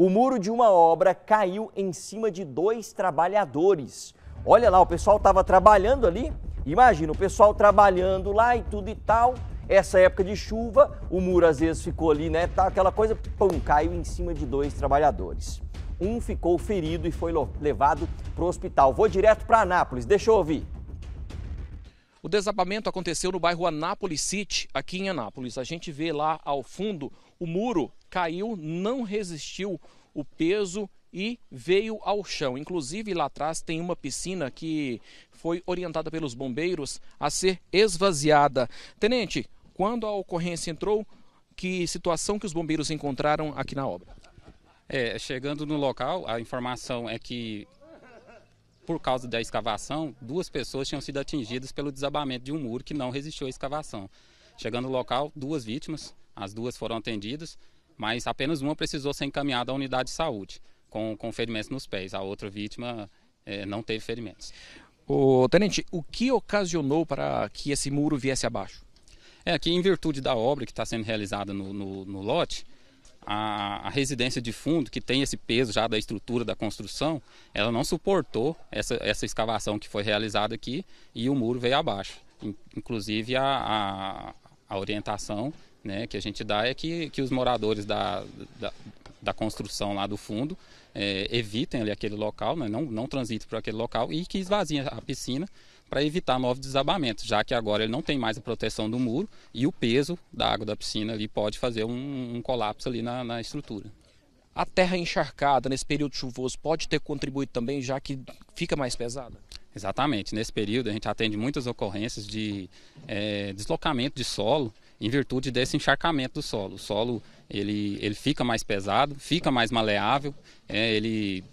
O muro de uma obra caiu em cima de dois trabalhadores. Olha lá, o pessoal estava trabalhando ali. Imagina, o pessoal trabalhando lá e tudo e tal. Essa época de chuva, o muro às vezes ficou ali, né? Tá, aquela coisa, pum, caiu em cima de dois trabalhadores. Um ficou ferido e foi levado para o hospital. Vou direto para Anápolis, deixa eu ouvir. O desabamento aconteceu no bairro Anápolis City, aqui em Anápolis. A gente vê lá ao fundo o muro caiu, não resistiu o peso e veio ao chão. Inclusive, lá atrás tem uma piscina que foi orientada pelos bombeiros a ser esvaziada. Tenente, quando a ocorrência entrou, que situação que os bombeiros encontraram aqui na obra? É, chegando no local, a informação é que, por causa da escavação, duas pessoas tinham sido atingidas pelo desabamento de um muro que não resistiu à escavação. Chegando no local, duas vítimas, as duas foram atendidas, mas apenas uma precisou ser encaminhada à unidade de saúde, com, com ferimentos nos pés. A outra vítima é, não teve ferimentos. O tenente, o que ocasionou para que esse muro viesse abaixo? É que em virtude da obra que está sendo realizada no, no, no lote, a, a, residência de fundo, que tem esse peso já da estrutura da construção, ela não suportou essa, essa escavação que foi realizada aqui e o muro veio abaixo. Inclusive, a, a, a orientação né, que a gente dá é que, que os moradores da, da, da construção lá do fundo é, evitem ali aquele local, né, não, não transitem para aquele local e que esvaziem a piscina para evitar novos desabamentos, já que agora ele não tem mais a proteção do muro e o peso da água da piscina ali pode fazer um, um colapso ali na, na estrutura. A terra encharcada nesse período chuvoso pode ter contribuído também, já que fica mais pesada? Exatamente. Nesse período a gente atende muitas ocorrências de é, deslocamento de solo em virtude desse encharcamento do solo. O solo ele, ele fica mais pesado, fica mais maleável, é, ele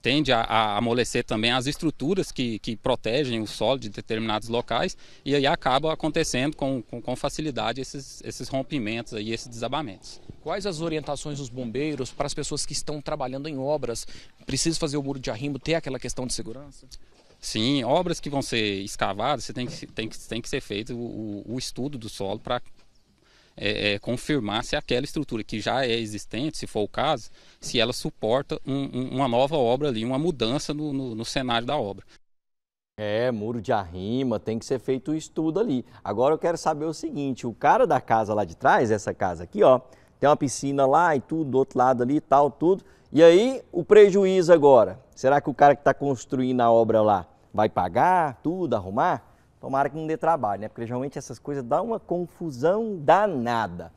tende a, a, amolecer também as estruturas que, que protegem o solo de determinados locais e aí acaba acontecendo com, com, com facilidade esses, esses rompimentos e esses desabamentos. Quais as orientações dos bombeiros para as pessoas que estão trabalhando em obras? Precisa fazer o muro de arrimo, ter aquela questão de segurança? Sim, obras que vão ser escavadas, você tem que, tem que, tem que ser feito o, o estudo do solo para é, é, confirmar se aquela estrutura que já é existente, se for o caso, se ela suporta um, um, uma nova obra ali, uma mudança no, no, no cenário da obra. É, muro de arrima, tem que ser feito o estudo ali. Agora eu quero saber o seguinte, o cara da casa lá de trás, essa casa aqui, ó, tem uma piscina lá e tudo, do outro lado ali e tal, tudo. E aí, o prejuízo agora? Será que o cara que está construindo a obra lá, vai pagar, tudo, arrumar. Tomara que não dê trabalho, né? Porque geralmente essas coisas dão uma confusão danada.